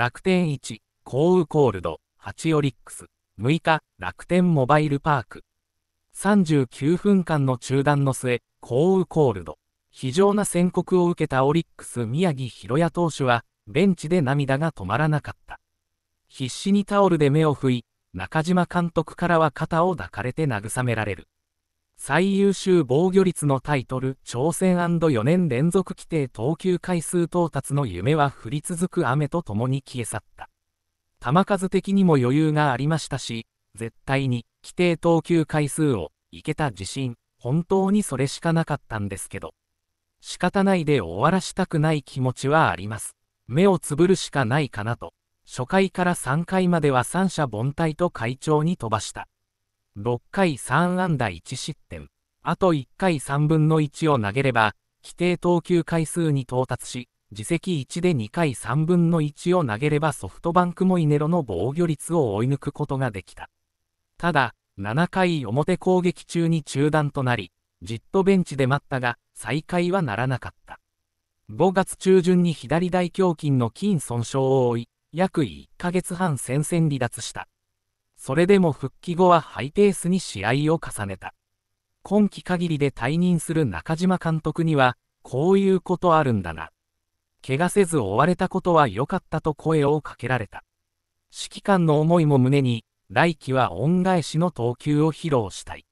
楽天1、降雨コールド、8オリックス、6日、楽天モバイルパーク。39分間の中断の末、降雨コールド。非常な宣告を受けたオリックス宮城博也投手は、ベンチで涙が止まらなかった。必死にタオルで目を拭い、中島監督からは肩を抱かれて慰められる。最優秀防御率のタイトル、挑戦 &4 年連続規定投球回数到達の夢は降り続く雨とともに消え去った。球数的にも余裕がありましたし、絶対に規定投球回数をいけた自信、本当にそれしかなかったんですけど、仕方ないで終わらしたくない気持ちはあります。目をつぶるしかないかなと、初回から3回までは三者凡退と会長に飛ばした。6回3安打1失点、あと1回3分の1を投げれば、規定投球回数に到達し、自責1で2回3分の1を投げればソフトバンクもイネロの防御率を追い抜くことができた。ただ、7回表攻撃中に中断となり、じっとベンチで待ったが、再開はならなかった。5月中旬に左大胸筋の筋損傷を負い、約1ヶ月半戦線離脱した。それでも復帰後はハイペースに試合を重ねた。今季限りで退任する中島監督には、こういうことあるんだな。怪我せず追われたことは良かったと声をかけられた。指揮官の思いも胸に、来季は恩返しの投球を披露したい。